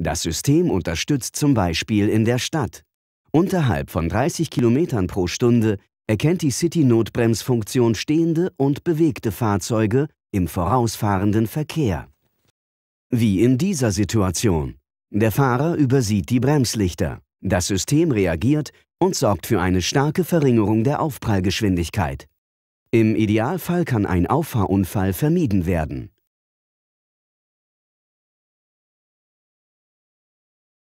Das System unterstützt zum Beispiel in der Stadt. Unterhalb von 30 km pro Stunde erkennt die City-Notbremsfunktion stehende und bewegte Fahrzeuge im vorausfahrenden Verkehr. Wie in dieser Situation. Der Fahrer übersieht die Bremslichter. Das System reagiert und sorgt für eine starke Verringerung der Aufprallgeschwindigkeit. Im Idealfall kann ein Auffahrunfall vermieden werden.